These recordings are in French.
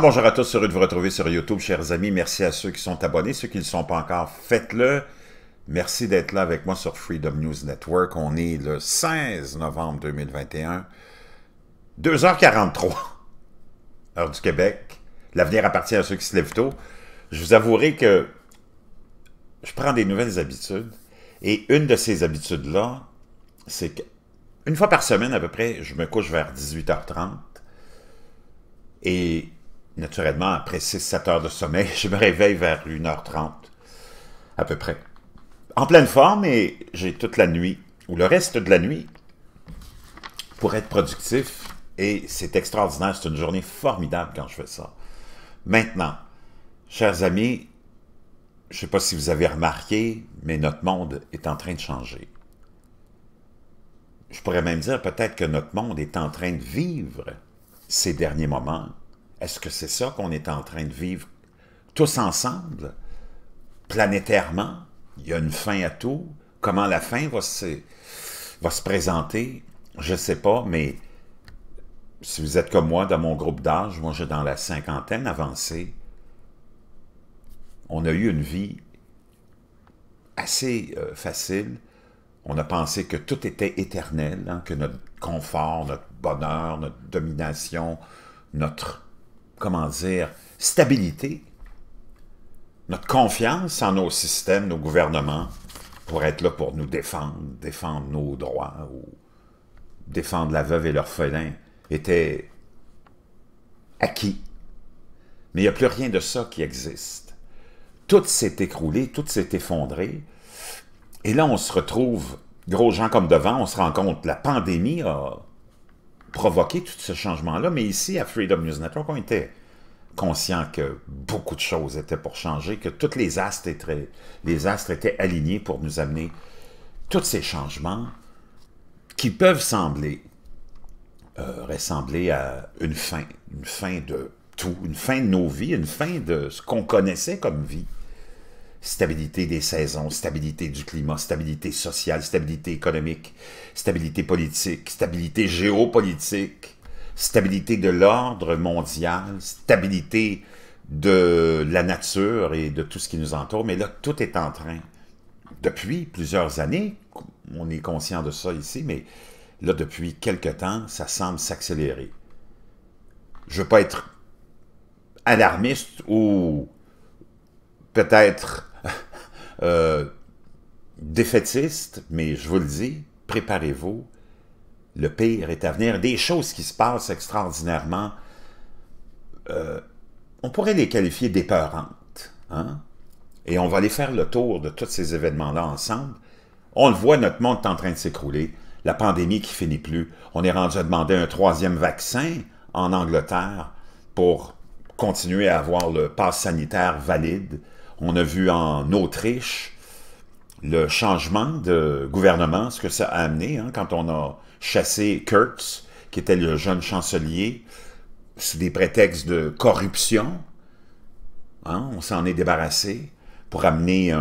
bonjour à tous, heureux de vous retrouver sur YouTube, chers amis. Merci à ceux qui sont abonnés, ceux qui ne le sont pas encore, faites-le. Merci d'être là avec moi sur Freedom News Network. On est le 16 novembre 2021, 2h43, heure du Québec. L'avenir appartient à ceux qui se lèvent tôt. Je vous avouerai que je prends des nouvelles habitudes et une de ces habitudes-là, c'est qu'une fois par semaine à peu près, je me couche vers 18h30 et Naturellement, après 6-7 heures de sommeil, je me réveille vers 1h30, à peu près. En pleine forme, et j'ai toute la nuit, ou le reste de la nuit, pour être productif. Et c'est extraordinaire, c'est une journée formidable quand je fais ça. Maintenant, chers amis, je ne sais pas si vous avez remarqué, mais notre monde est en train de changer. Je pourrais même dire peut-être que notre monde est en train de vivre ces derniers moments est-ce que c'est ça qu'on est en train de vivre tous ensemble, planétairement? Il y a une fin à tout. Comment la fin va se, va se présenter? Je ne sais pas, mais si vous êtes comme moi, dans mon groupe d'âge, moi j'ai dans la cinquantaine avancée, on a eu une vie assez euh, facile. On a pensé que tout était éternel, hein, que notre confort, notre bonheur, notre domination, notre comment dire, stabilité, notre confiance en nos systèmes, nos gouvernements, pour être là pour nous défendre, défendre nos droits, ou défendre la veuve et l'orphelin, était acquis. Mais il n'y a plus rien de ça qui existe. Tout s'est écroulé, tout s'est effondré, et là on se retrouve, gros gens comme devant, on se rend compte, la pandémie a provoquer tout ce changement-là. Mais ici, à Freedom News Network, on était conscient que beaucoup de choses étaient pour changer, que tous les astres étaient, les astres étaient alignés pour nous amener tous ces changements qui peuvent sembler euh, ressembler à une fin, une fin de tout, une fin de nos vies, une fin de ce qu'on connaissait comme vie stabilité des saisons, stabilité du climat, stabilité sociale, stabilité économique, stabilité politique, stabilité géopolitique, stabilité de l'ordre mondial, stabilité de la nature et de tout ce qui nous entoure. Mais là, tout est en train, depuis plusieurs années, on est conscient de ça ici, mais là, depuis quelque temps, ça semble s'accélérer. Je ne veux pas être alarmiste ou peut-être euh, défaitiste, mais je vous le dis, préparez-vous, le pire est à venir. Des choses qui se passent extraordinairement, euh, on pourrait les qualifier d'épeurantes. Hein? Et on va aller faire le tour de tous ces événements-là ensemble. On le voit, notre monde est en train de s'écrouler. La pandémie qui finit plus. On est rendu à demander un troisième vaccin en Angleterre pour continuer à avoir le pass sanitaire valide. On a vu en Autriche le changement de gouvernement, ce que ça a amené, hein, quand on a chassé Kurtz, qui était le jeune chancelier, sous des prétextes de corruption. Hein, on s'en est débarrassé pour amener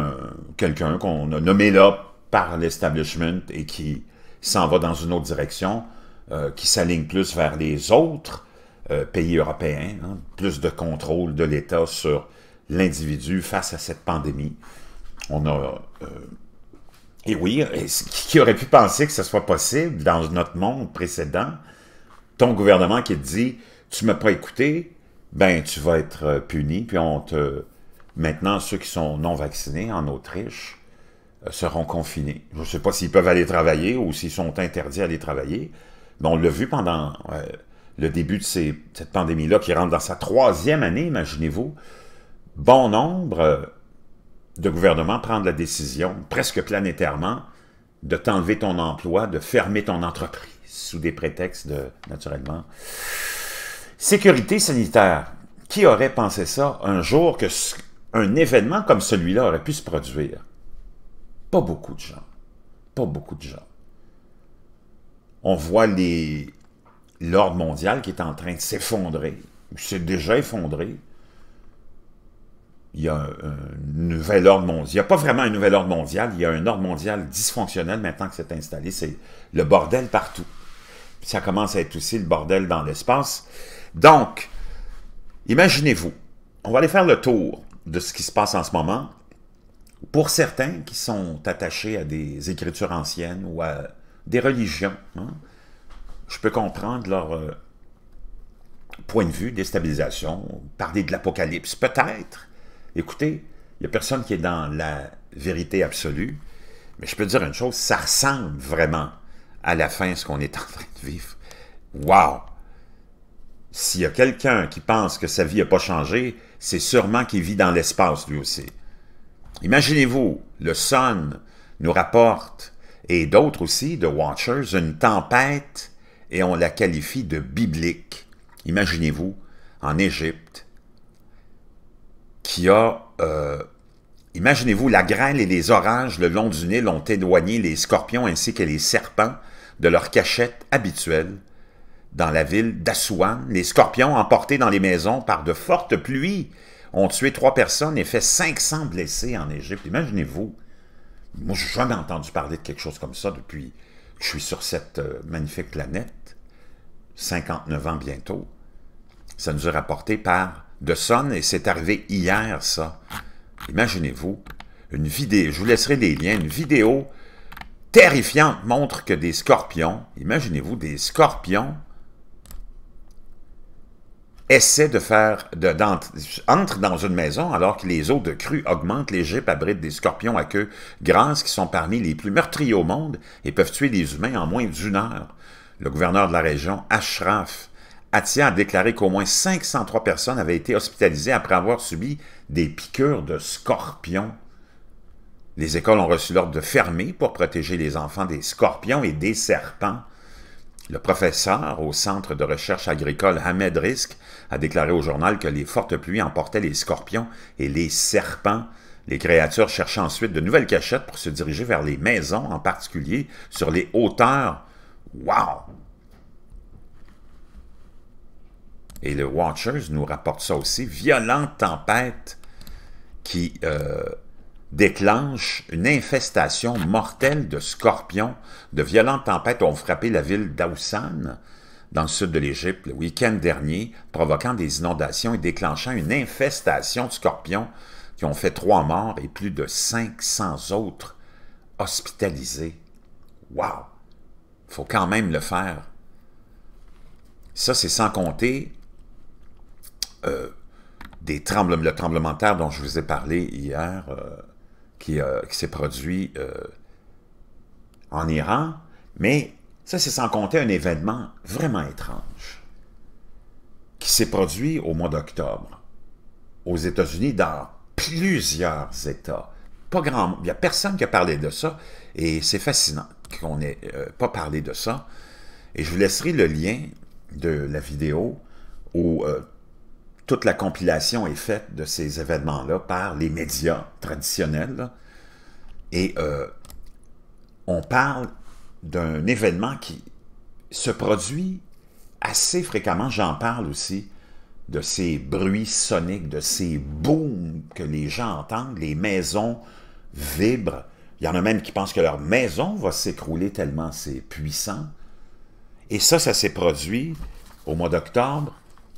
quelqu'un qu'on a nommé là par l'establishment et qui s'en va dans une autre direction, euh, qui s'aligne plus vers les autres euh, pays européens, hein, plus de contrôle de l'État sur l'individu face à cette pandémie. On a... Euh, et oui, qui aurait pu penser que ce soit possible dans notre monde précédent? Ton gouvernement qui te dit, tu ne m'as pas écouté, ben tu vas être euh, puni, puis on te... Maintenant, ceux qui sont non vaccinés en Autriche euh, seront confinés. Je ne sais pas s'ils peuvent aller travailler ou s'ils sont interdits d'aller travailler, mais on l'a vu pendant le début de cette pandémie-là qui rentre dans sa troisième année, imaginez-vous bon nombre de gouvernements prennent la décision, presque planétairement, de t'enlever ton emploi, de fermer ton entreprise sous des prétextes de, naturellement. Sécurité sanitaire. Qui aurait pensé ça un jour que un événement comme celui-là aurait pu se produire? Pas beaucoup de gens. Pas beaucoup de gens. On voit l'ordre mondial qui est en train de s'effondrer. C'est déjà effondré il y a un, nouvel ordre mondial. Il n'y a pas vraiment un nouvel ordre mondial, il y a un ordre mondial dysfonctionnel maintenant que c'est installé. C'est le bordel partout. ça commence à être aussi le bordel dans l'espace. Donc, imaginez-vous, on va aller faire le tour de ce qui se passe en ce moment. Pour certains qui sont attachés à des écritures anciennes ou à des religions, hein, je peux comprendre leur euh, point de vue, déstabilisation, parler de l'apocalypse, peut-être. Écoutez, il n'y a personne qui est dans la vérité absolue, mais je peux dire une chose, ça ressemble vraiment à la fin ce qu'on est en train de vivre. Wow! S'il y a quelqu'un qui pense que sa vie n'a pas changé, c'est sûrement qu'il vit dans l'espace lui aussi. Imaginez-vous, le Sun nous rapporte, et d'autres aussi, de Watchers, une tempête, et on la qualifie de biblique. Imaginez-vous, en Égypte, qui a... Euh, imaginez-vous, la grêle et les orages le long du Nil ont éloigné les scorpions ainsi que les serpents de leur cachette habituelle. Dans la ville d'Assouan, les scorpions emportés dans les maisons par de fortes pluies ont tué trois personnes et fait 500 blessés en Égypte. Imaginez-vous, moi je n'ai jamais entendu parler de quelque chose comme ça depuis que je suis sur cette euh, magnifique planète, 59 ans bientôt. Ça nous est rapporté par de son et c'est arrivé hier, ça. Imaginez-vous, une vidéo, je vous laisserai les liens, une vidéo terrifiante montre que des scorpions, imaginez-vous, des scorpions essaient de faire, de, entrent dans une maison alors que les eaux de crue augmentent. L'Égypte abrite des scorpions à queue grasse qui sont parmi les plus meurtriers au monde et peuvent tuer des humains en moins d'une heure. Le gouverneur de la région, Ashraf, Atia a déclaré qu'au moins 503 personnes avaient été hospitalisées après avoir subi des piqûres de scorpions. Les écoles ont reçu l'ordre de fermer pour protéger les enfants des scorpions et des serpents. Le professeur au Centre de recherche agricole Ahmed Risk a déclaré au journal que les fortes pluies emportaient les scorpions et les serpents. Les créatures cherchaient ensuite de nouvelles cachettes pour se diriger vers les maisons, en particulier sur les hauteurs. Wow! et le Watchers nous rapporte ça aussi, violente tempête qui euh, déclenche une infestation mortelle de scorpions. De violentes tempêtes ont frappé la ville d'Aoussan, dans le sud de l'Égypte, le week-end dernier, provoquant des inondations et déclenchant une infestation de scorpions qui ont fait trois morts et plus de 500 autres hospitalisés. Wow! Faut quand même le faire. Ça, c'est sans compter euh, des tremblements, le tremblement de terre dont je vous ai parlé hier, euh, qui, euh, qui s'est produit en Iran, mais ça, c'est sans compter un événement vraiment étrange qui s'est produit au mois d'octobre aux États-Unis dans plusieurs États. Pas grand, il n'y a personne qui a parlé de ça et c'est fascinant qu'on n'ait pas parlé de ça. Et je vous laisserai le lien de la vidéo où toute la compilation est faite de ces événements-là par les médias traditionnels. Et euh, on parle d'un événement qui se produit assez fréquemment. J'en parle aussi de ces bruits soniques, de ces booms que les gens entendent, les maisons vibrent. Il y en a même qui pensent que leur maison va s'écrouler tellement c'est puissant. Et ça, ça s'est produit au mois d'octobre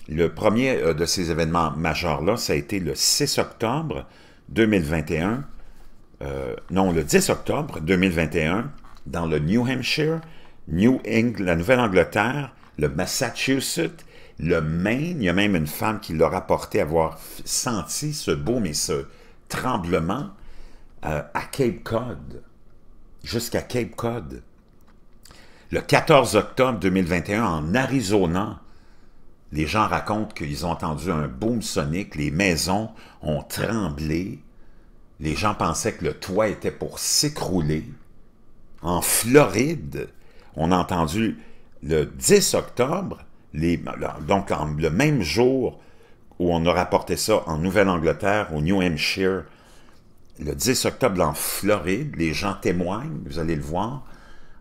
le premier euh, de ces événements majeurs-là, ça a été le 6 octobre 2021, euh, non, le 10 octobre 2021, dans le New Hampshire, New England, la Nouvelle-Angleterre, le Massachusetts, le Maine. Il y a même une femme qui l'a rapporté avoir senti ce beau, mais ce tremblement euh, à Cape Cod, jusqu'à Cape Cod. Le 14 octobre 2021, en Arizona, les gens racontent qu'ils ont entendu un boom sonique, les maisons ont tremblé, les gens pensaient que le toit était pour s'écrouler. En Floride, on a entendu le 10 octobre, les, donc le même jour où on a rapporté ça en Nouvelle-Angleterre, au New Hampshire, le 10 octobre en Floride, les gens témoignent, vous allez le voir,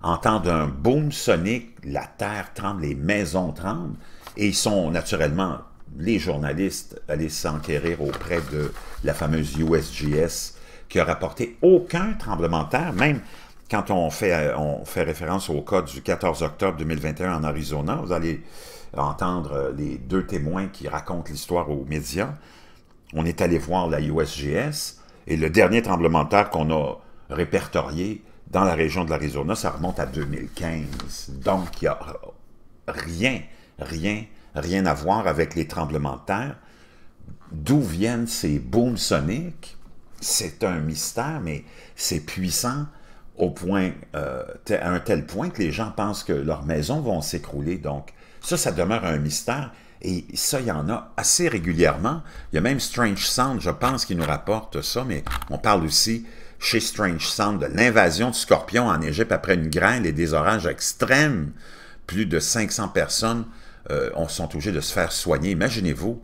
entendent un boom sonique, la terre tremble, les maisons tremblent. Et ils sont naturellement, les journalistes allés s'enquérir auprès de la fameuse USGS qui a rapporté aucun tremblement de terre, même quand on fait, on fait référence au cas du 14 octobre 2021 en Arizona, vous allez entendre euh, les deux témoins qui racontent l'histoire aux médias. On est allé voir la USGS et le dernier tremblement de terre qu'on a répertorié dans la région de l'Arizona, ça remonte à 2015. Donc, il n'y a rien rien, rien à voir avec les tremblements de terre. D'où viennent ces booms soniques? C'est un mystère, mais c'est puissant au euh, à un tel point que les gens pensent que leurs maisons vont s'écrouler. Donc, ça, ça demeure un mystère. Et ça, il y en a assez régulièrement. Il y a même Strange Sound, je pense, qui nous rapporte ça, mais on parle aussi chez Strange Sound de l'invasion du scorpion en Égypte après une grêle et des orages extrêmes. Plus de 500 personnes euh, on sent obligé de se faire soigner. Imaginez-vous.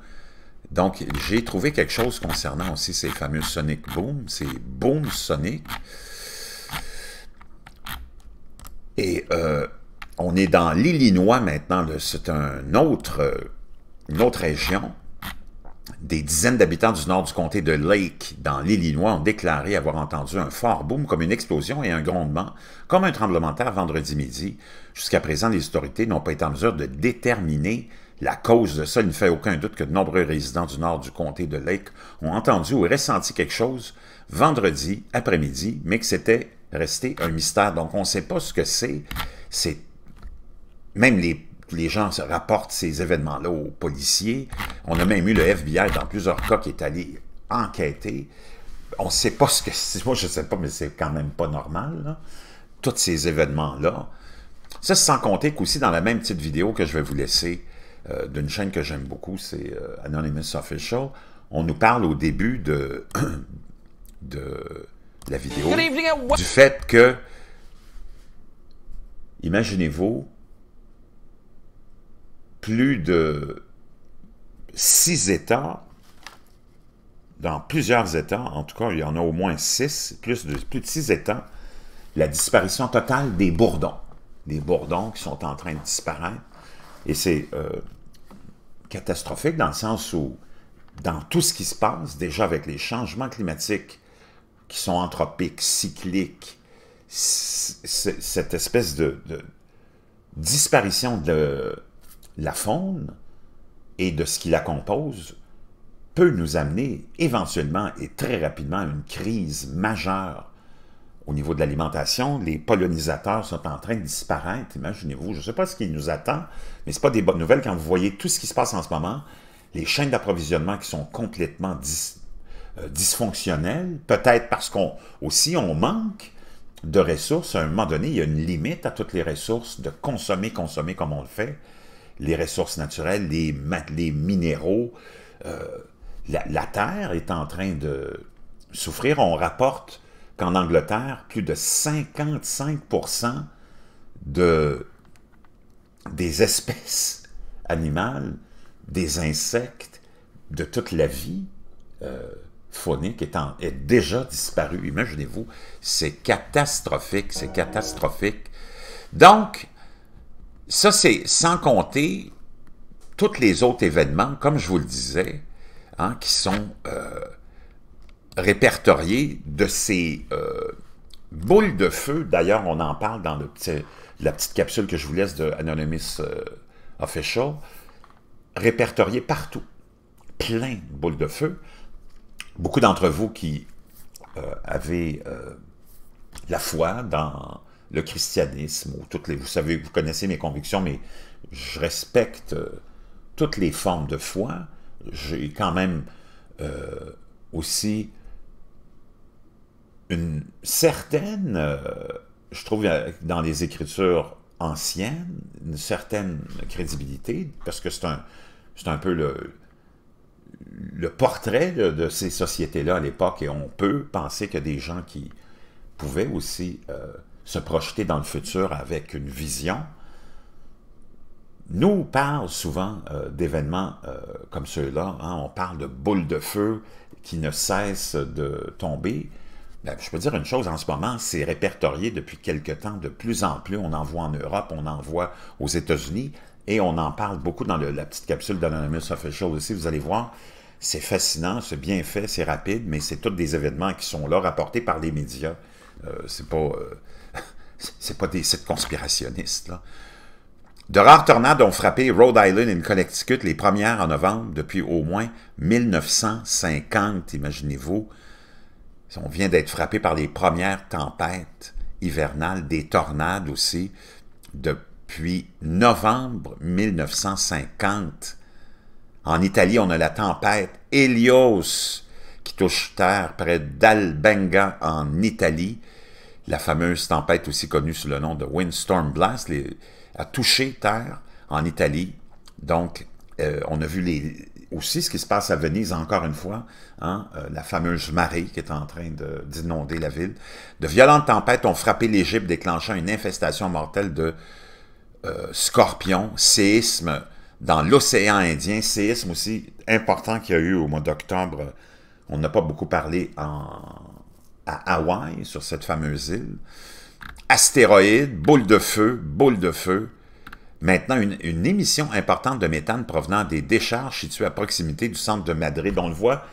Donc, j'ai trouvé quelque chose concernant aussi ces fameux Sonic Boom, ces Boom Sonic. Et euh, on est dans l'Illinois maintenant, c'est un autre, euh, une autre région, des dizaines d'habitants du nord du comté de Lake, dans l'Illinois, ont déclaré avoir entendu un fort boom comme une explosion et un grondement, comme un tremblement de terre vendredi midi. Jusqu'à présent, les autorités n'ont pas été en mesure de déterminer la cause de ça. Il ne fait aucun doute que de nombreux résidents du nord du comté de Lake ont entendu ou ressenti quelque chose vendredi après-midi, mais que c'était resté un mystère. Donc, on ne sait pas ce que c'est. C'est même les les gens se rapportent ces événements-là aux policiers. On a même eu le FBI dans plusieurs cas qui est allé enquêter. On ne sait pas ce que c'est. Moi, je ne sais pas, mais c'est quand même pas normal. Là. Tous ces événements-là. Ça, sans compter qu'aussi dans la même petite vidéo que je vais vous laisser euh, d'une chaîne que j'aime beaucoup, c'est euh, Anonymous Official, on nous parle au début de, de la vidéo du fait que, imaginez-vous, plus de six États, dans plusieurs États, en tout cas, il y en a au moins six, plus de, six États, la disparition totale des bourdons. Des bourdons qui sont en train de disparaître. Et c'est euh, catastrophique dans le sens où, dans tout ce qui se passe, déjà avec les changements climatiques qui sont anthropiques, cycliques, cette espèce de disparition de la faune et de ce qui la compose peut nous amener éventuellement et très rapidement à une crise majeure au niveau de l'alimentation. Les pollinisateurs sont en train de disparaître, imaginez-vous. Je ne sais pas ce qui nous attend, mais ce n'est pas des bonnes nouvelles quand vous voyez tout ce qui se passe en ce moment. Les chaînes d'approvisionnement qui sont complètement euh, dysfonctionnelles, peut-être parce qu'on aussi on manque de ressources. À un moment donné, il y a une limite à toutes les ressources de consommer, consommer comme on le fait les ressources naturelles, les, minéraux. Euh, la, terre est en train de souffrir. On rapporte qu'en Angleterre, plus de 55 de, des espèces animales, des insectes, de toute la vie euh, phonique est, déjà disparue. Imaginez-vous, c'est catastrophique, c'est catastrophique. Donc, ça, c'est sans compter tous les autres événements, comme je vous le disais, hein, qui sont euh, répertoriés de ces euh, boules de feu. D'ailleurs, on en parle dans le la petite capsule que je vous laisse de Anonymous euh, Official, Répertoriés partout. Plein de boules de feu. Beaucoup d'entre vous qui avez la foi dans le christianisme ou toutes les... Vous savez, vous connaissez mes convictions, mais je respecte euh, toutes les formes de foi. J'ai quand même euh, aussi une certaine, euh, je trouve dans les écritures anciennes, une certaine crédibilité, parce que c'est un, un peu le, le portrait de, ces sociétés-là à l'époque, et on peut penser que des gens qui pouvaient aussi se projeter dans le futur avec une vision, nous parle souvent euh, d'événements euh, comme ceux-là. Hein. on parle de boules de feu qui ne cessent de tomber. Ben, je peux dire une chose, en ce moment, c'est répertorié depuis quelque temps de plus en plus. On en voit en Europe, on en voit aux États-Unis, et on en parle beaucoup dans la petite capsule d'Anonymous Official aussi, vous allez voir. C'est fascinant, c'est bien fait, c'est rapide, mais c'est tous des événements qui sont là, rapportés par les médias. Euh, c'est pas euh, pas des sites conspirationnistes. De rares tornades ont frappé Rhode Island et le Connecticut les premières en novembre depuis au moins 1950, imaginez-vous. On vient d'être frappé par les premières tempêtes hivernales, des tornades aussi, depuis novembre 1950. En Italie, on a la tempête Helios qui touche terre près d'Albenga en Italie la fameuse tempête aussi connue sous le nom de Windstorm Blast, a touché terre en Italie. Donc, euh, on a vu aussi ce qui se passe à Venise, encore une fois, hein, euh, la fameuse marée qui est en train d'inonder la ville. De violentes tempêtes ont frappé l'Égypte, déclenchant une infestation mortelle de euh, scorpions, Séisme dans l'océan Indien, séisme aussi important qu'il y a eu au mois d'octobre. On n'a pas beaucoup parlé en, à Hawaï, sur cette fameuse île. Astéroïdes, boule de feu, boule de feu. Maintenant, une, émission importante de méthane provenant des décharges situées à proximité du centre de Madrid. On le voit,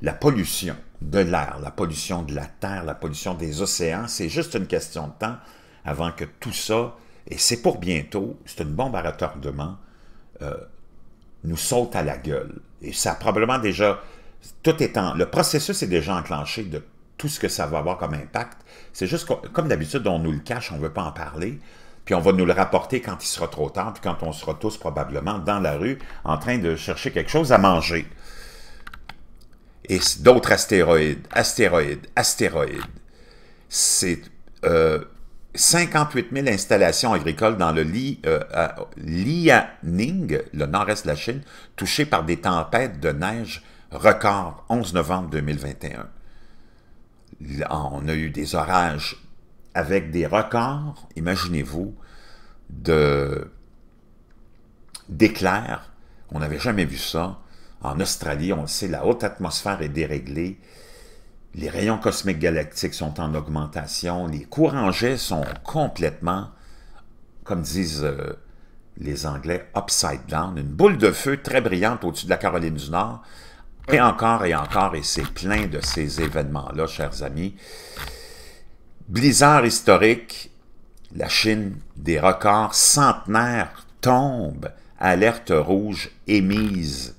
la pollution de l'air, la pollution de la terre, la pollution des océans, c'est juste une question de temps avant que tout ça, et c'est pour bientôt, c'est une bombe à retardement, euh, nous saute à la gueule. Et ça a probablement déjà, tout étant, le processus est déjà enclenché de tout ce que ça va avoir comme impact. C'est juste comme d'habitude, on nous le cache, on ne veut pas en parler, puis on va nous le rapporter quand il sera trop tard, puis quand on sera tous probablement dans la rue en train de chercher quelque chose à manger. Et d'autres astéroïdes, astéroïdes, astéroïdes. C'est 58 euh, 000 installations agricoles dans le Li, euh, le nord-est de la Chine, touchées par des tempêtes de neige record 11 novembre 2021 on a eu des orages avec des records, imaginez-vous, de d'éclairs. On n'avait jamais vu ça. En Australie, on le sait, la haute atmosphère est déréglée. Les rayons cosmiques galactiques sont en augmentation. Les courants jets sont complètement, comme disent euh, les Anglais, upside down. Une boule de feu très brillante au-dessus de la Caroline du Nord et encore et encore, et c'est plein de ces événements-là, chers amis. Blizzard historique, la Chine, des records centenaires tombe, alerte rouge émise.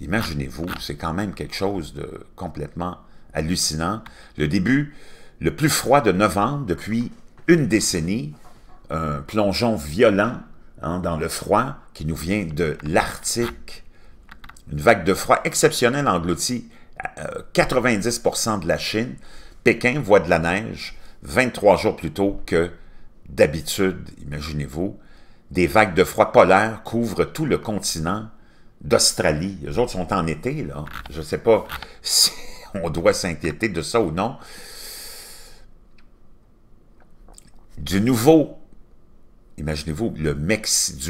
Imaginez-vous, c'est quand même quelque chose de complètement hallucinant. Le début, le plus froid de novembre depuis une décennie, un plongeon violent hein, dans le froid qui nous vient de l'Arctique. Une vague de froid exceptionnelle engloutit euh, 90% de la Chine. Pékin voit de la neige 23 jours plus tôt que d'habitude, imaginez-vous. Des vagues de froid polaire couvrent tout le continent d'Australie. Les autres sont en été, là. Je ne sais pas si on doit s'inquiéter de ça ou non. Du nouveau Imaginez-vous, du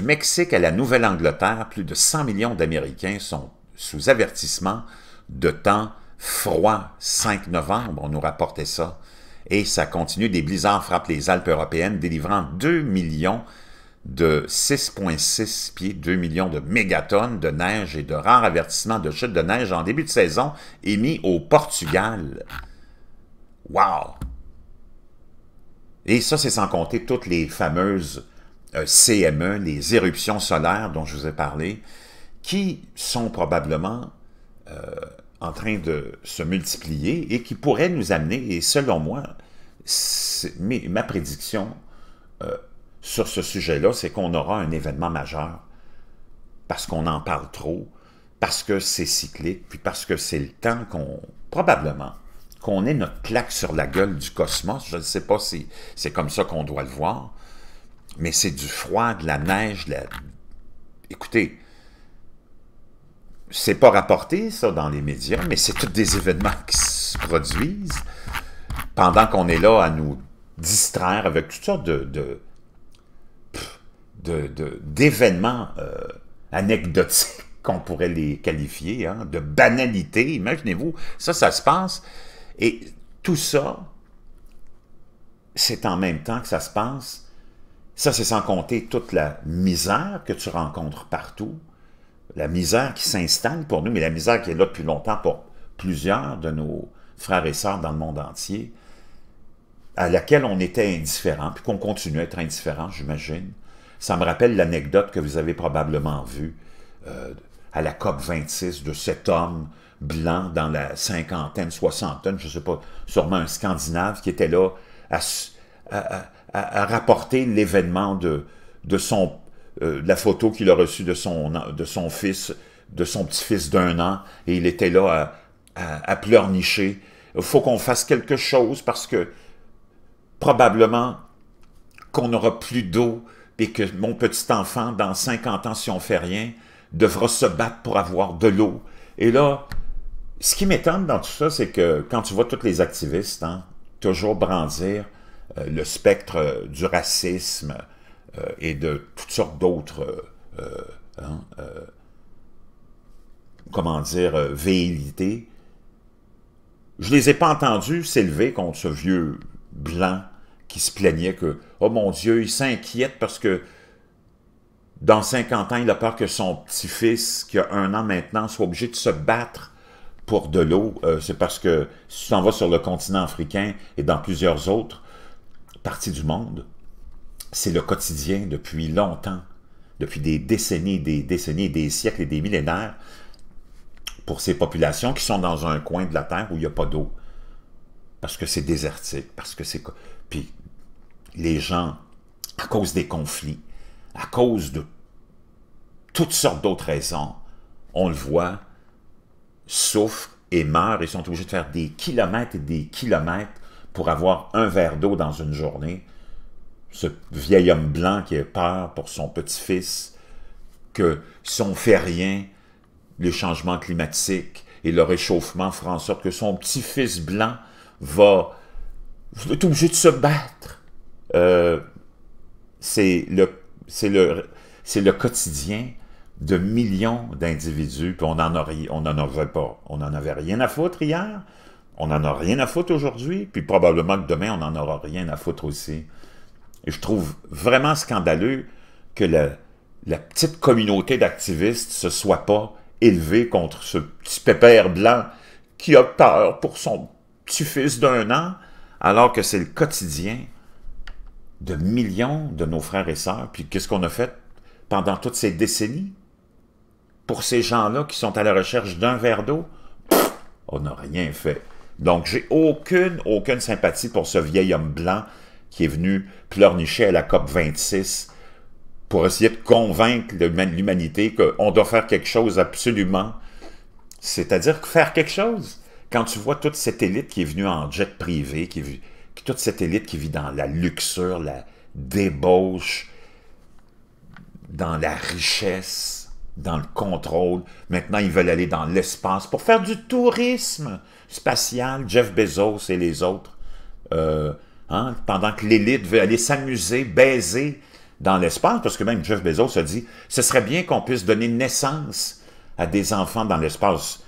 Mexique à la Nouvelle-Angleterre, plus de 100 millions d'Américains sont sous avertissement de temps froid 5 novembre, on nous rapportait ça. Et ça continue, des blizzards frappent les Alpes européennes, délivrant 2 millions de 6,6 pieds, 2 millions de mégatonnes de neige et de rares avertissements de chute de neige en début de saison émis au Portugal. Wow! Et ça, c'est sans compter toutes les fameuses euh, CME, les éruptions solaires dont je vous ai parlé, qui sont probablement euh, en train de se multiplier et qui pourraient nous amener, et selon moi, ma prédiction euh, sur ce sujet-là, c'est qu'on aura un événement majeur parce qu'on en parle trop, parce que c'est cyclique, puis parce que c'est le temps qu'on, probablement, qu'on ait notre claque sur la gueule du cosmos. Je ne sais pas si c'est comme ça qu'on doit le voir, mais c'est du froid, de la neige, de la... Écoutez, c'est pas rapporté, ça, dans les médias, mais c'est tous des événements qui se produisent pendant qu'on est là à nous distraire avec toutes sortes de d'événements de, euh, anecdotiques qu'on pourrait les qualifier, hein, de banalités. imaginez-vous, ça, ça se passe, et tout ça, c'est en même temps que ça se passe ça, c'est sans compter toute la misère que tu rencontres partout, la misère qui s'installe pour nous, mais la misère qui est là depuis longtemps pour plusieurs de nos frères et sœurs dans le monde entier, à laquelle on était indifférent, puis qu'on continue à être indifférent, j'imagine. Ça me rappelle l'anecdote que vous avez probablement vue euh, à la COP 26 de cet homme blanc dans la cinquantaine, soixantaine, je ne sais pas, sûrement un Scandinave qui était là à à, rapporter l'événement euh, de, la photo qu'il a reçue de son, de son fils, de son petit-fils d'un an, et il était là à, à, pleurnicher. Il faut qu'on fasse quelque chose parce que probablement qu'on n'aura plus d'eau et que mon petit-enfant, dans 50 ans, si on fait rien, devra se battre pour avoir de l'eau. Et là, ce qui m'étonne dans tout ça, c'est que quand tu vois tous les activistes, hein, toujours brandir euh, le spectre euh, du racisme euh, et de toutes sortes d'autres, hein, comment dire, véhilités, je les ai pas entendus s'élever contre ce vieux blanc qui se plaignait que, oh mon Dieu, il s'inquiète parce que dans 50 ans, il a peur que son petit-fils, qui a un an maintenant, soit obligé de se battre pour de l'eau. c'est parce que si va sur le continent africain et dans plusieurs autres, partie du monde, c'est le quotidien depuis longtemps, depuis des décennies, des décennies, des siècles et des millénaires, pour ces populations qui sont dans un coin de la Terre où il n'y a pas d'eau. Parce que c'est désertique, parce que c'est... Puis les gens, à cause des conflits, à cause de toutes sortes d'autres raisons, on le voit, souffrent et meurent et sont obligés de faire des kilomètres et des kilomètres pour avoir un verre d'eau dans une journée, ce vieil homme blanc qui a peur pour son petit-fils, que si on fait rien, les changements climatiques et le réchauffement feront en sorte que son petit-fils blanc va être obligé de se battre. Euh, c'est le, quotidien de millions d'individus, puis on n'en avait pas, on n'en avait rien à foutre hier, on n'en a rien à foutre aujourd'hui, puis probablement que demain, on n'en aura rien à foutre aussi. Et je trouve vraiment scandaleux que la, petite communauté d'activistes se soit pas élevée contre ce petit pépère blanc qui a peur pour son petit-fils d'un an, alors que c'est le quotidien de millions de nos frères et sœurs. Puis qu'est-ce qu'on a fait pendant toutes ces décennies pour ces gens-là qui sont à la recherche d'un verre d'eau? On n'a rien fait. Donc, j'ai aucune, aucune sympathie pour ce vieil homme blanc qui est venu pleurnicher à la COP 26 pour essayer de convaincre l'humanité qu'on doit faire quelque chose absolument. C'est-à-dire faire quelque chose. Quand tu vois toute cette élite qui est venue en jet privé, toute cette élite qui vit dans la luxure, la débauche, dans la richesse, dans le contrôle. Maintenant, ils veulent aller dans l'espace pour faire du tourisme spatial Jeff Bezos et les autres, euh, hein, pendant que l'élite veut aller s'amuser, baiser dans l'espace, parce que même Jeff Bezos a dit, ce serait bien qu'on puisse donner naissance à des enfants dans l'espace.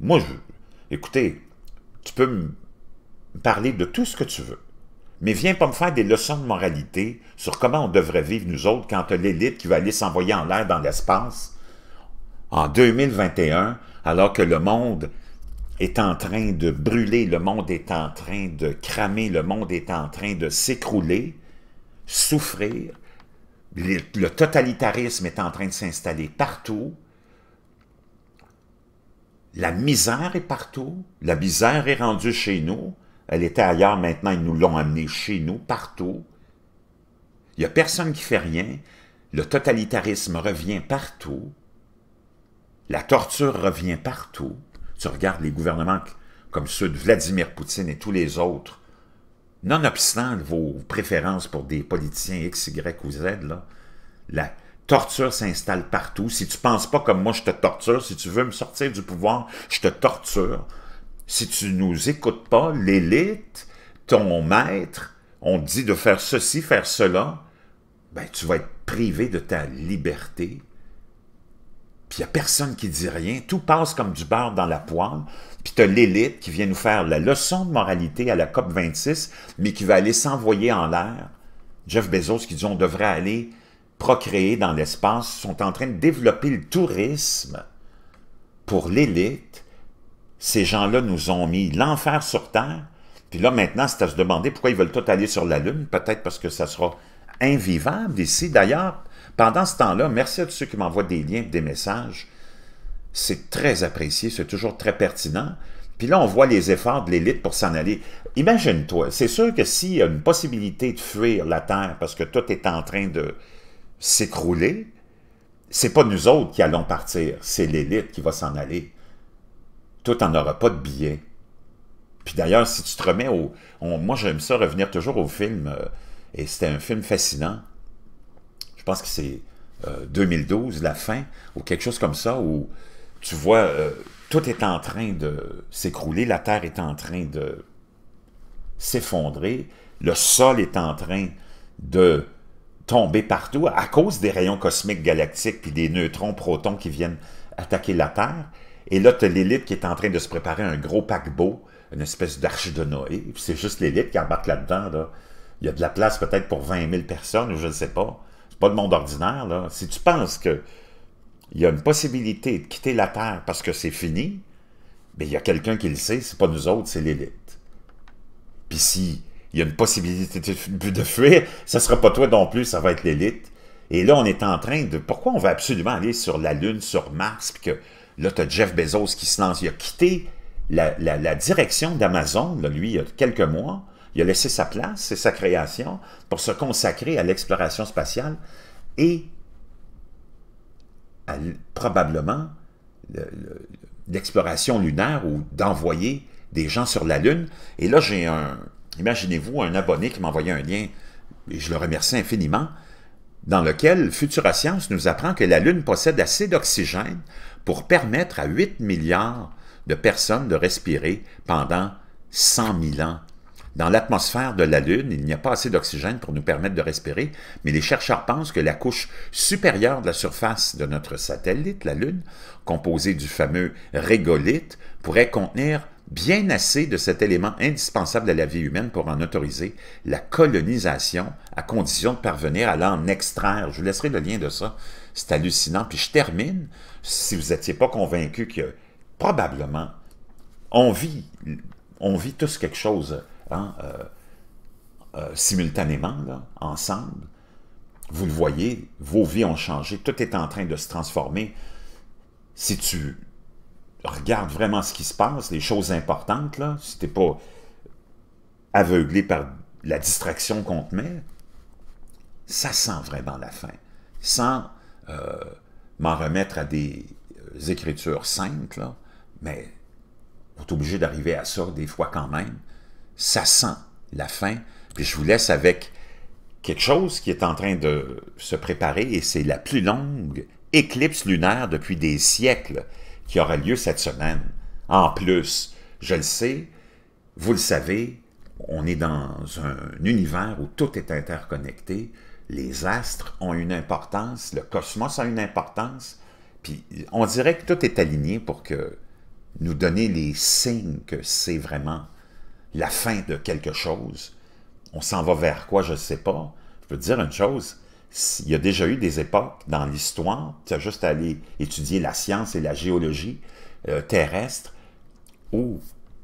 Moi, je, écoutez, tu peux me parler de tout ce que tu veux, mais viens pas me faire des leçons de moralité sur comment on devrait vivre nous autres quand l'élite qui va aller s'envoyer en l'air dans l'espace en 2021, alors que le monde est en train de brûler, le monde est en train de cramer, le monde est en train de s'écrouler, souffrir, le, totalitarisme est en train de s'installer partout, la misère est partout, la misère est rendue chez nous, elle était ailleurs, maintenant ils nous l'ont amenée chez nous, partout. Il n'y a personne qui fait rien, le totalitarisme revient partout, la torture revient partout, tu regardes les gouvernements comme ceux de Vladimir Poutine et tous les autres, nonobstant vos préférences pour des politiciens X, Y ou Z, là, la torture s'installe partout. Si tu penses pas comme moi, je te torture. Si tu veux me sortir du pouvoir, je te torture. Si tu ne nous écoutes pas, l'élite, ton maître, on dit de faire ceci, faire cela, ben, tu vas être privé de ta liberté, puis il n'y a personne qui dit rien, tout passe comme du beurre dans la poêle, puis tu as l'élite qui vient nous faire la leçon de moralité à la COP26, mais qui va aller s'envoyer en l'air. Jeff Bezos qui dit on devrait aller procréer dans l'espace, sont en train de développer le tourisme pour l'élite. Ces gens-là nous ont mis l'enfer sur Terre, puis là maintenant c'est à se demander pourquoi ils veulent tout aller sur la Lune, peut-être parce que ça sera invivable ici. D'ailleurs, pendant ce temps-là, merci à tous ceux qui m'envoient des liens, des messages. C'est très apprécié, c'est toujours très pertinent. Puis là, on voit les efforts de l'élite pour s'en aller. Imagine-toi, c'est sûr que s'il y a une possibilité de fuir la Terre parce que tout est en train de s'écrouler, c'est pas nous autres qui allons partir, c'est l'élite qui va s'en aller. Tout en aura pas de billet. Puis d'ailleurs, si tu te remets au... moi, j'aime ça revenir toujours au film, euh, et c'était un film fascinant, je pense que c'est 2012, euh, la fin, ou quelque chose comme ça, où tu vois, euh, tout est en train de s'écrouler, la terre est en train de s'effondrer, le sol est en train de tomber partout à cause des rayons cosmiques galactiques puis des neutrons, protons qui viennent attaquer la Terre. Et là, tu as l'élite qui est en train de se préparer un gros paquebot, une espèce d'arche de Noé. C'est juste l'élite qui embarque là-dedans. Il y a de la place peut-être pour 20 000 personnes, ou je ne sais pas pas de monde ordinaire, là. Si tu penses qu'il y a une possibilité de quitter la Terre parce que c'est fini, mais ben, il y a quelqu'un qui le sait, c'est pas nous autres, c'est l'élite. Puis si il y a une possibilité de, de fuir, ça sera pas toi non plus, ça va être l'élite. Et là, on est en train de... Pourquoi on va absolument aller sur la Lune, sur Mars, puis que là, tu as Jeff Bezos qui se lance. Il a quitté la, la direction d'Amazon, lui, il y a quelques mois, il a laissé sa place, et sa création, pour se consacrer à l'exploration spatiale et à, probablement l'exploration lunaire ou d'envoyer des gens sur la Lune. Et là, j'ai un, imaginez-vous, un abonné qui m'a envoyé un lien, et je le remercie infiniment, dans lequel Futura Science nous apprend que la Lune possède assez d'oxygène pour permettre à 8 milliards de personnes de respirer pendant 100 000 ans dans l'atmosphère de la Lune, il n'y a pas assez d'oxygène pour nous permettre de respirer, mais les chercheurs pensent que la couche supérieure de la surface de notre satellite, la Lune, composée du fameux régolithe, pourrait contenir bien assez de cet élément indispensable à la vie humaine pour en autoriser la colonisation, à condition de parvenir à l'en extraire. Je vous laisserai le lien de ça. C'est hallucinant. Puis je termine, si vous n'étiez pas convaincu que probablement, on on vit tous quelque chose Hein, euh, euh, simultanément, ensemble. Vous le voyez, vos vies ont changé, tout est en train de se transformer. Si tu regardes vraiment ce qui se passe, les choses importantes, là, si tu n'es pas aveuglé par la distraction qu'on te met, ça sent vraiment la fin. Sans euh, m'en remettre à des écritures saintes, mais on est obligé d'arriver à ça des fois quand même ça sent la fin. Puis je vous laisse avec quelque chose qui est en train de se préparer et c'est la plus longue éclipse lunaire depuis des siècles qui aura lieu cette semaine. En plus, je le sais, vous le savez, on est dans un univers où tout est interconnecté, les astres ont une importance, le cosmos a une importance, puis on dirait que tout est aligné pour que nous donner les signes que c'est vraiment la fin de quelque chose. On s'en va vers quoi, je ne sais pas. Je peux te dire une chose, il y a déjà eu des époques dans l'histoire, tu as juste allé étudier la science et la géologie euh, terrestre, où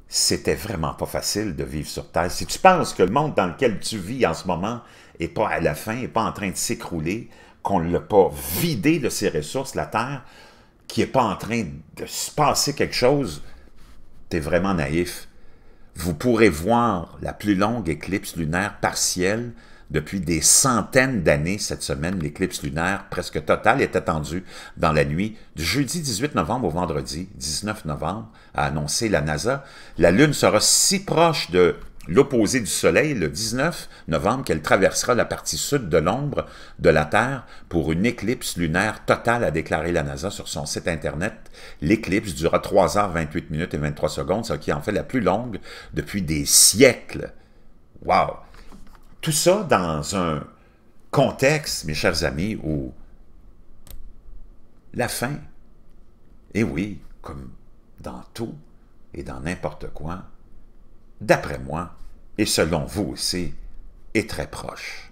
c'était vraiment pas facile de vivre sur Terre. Si tu penses que le monde dans lequel tu vis en ce moment n'est pas à la fin, n'est pas en train de s'écrouler, qu'on ne l'a pas vidé de ses ressources, la Terre, qui n'est pas en train de se passer quelque chose, tu es vraiment naïf vous pourrez voir la plus longue éclipse lunaire partielle depuis des centaines d'années cette semaine. L'éclipse lunaire presque totale est attendue dans la nuit du jeudi 18 novembre au vendredi 19 novembre, a annoncé la NASA. La Lune sera si proche de l'opposé du Soleil le 19 novembre qu'elle traversera la partie sud de l'ombre de la Terre pour une éclipse lunaire totale, a déclaré la NASA sur son site Internet. L'éclipse durera 3h28 minutes et 23 secondes, ce qui en fait la plus longue depuis des siècles. Wow! Tout ça dans un contexte, mes chers amis, où la fin, et eh oui, comme dans tout et dans n'importe quoi, d'après moi, et selon vous aussi, est très proche.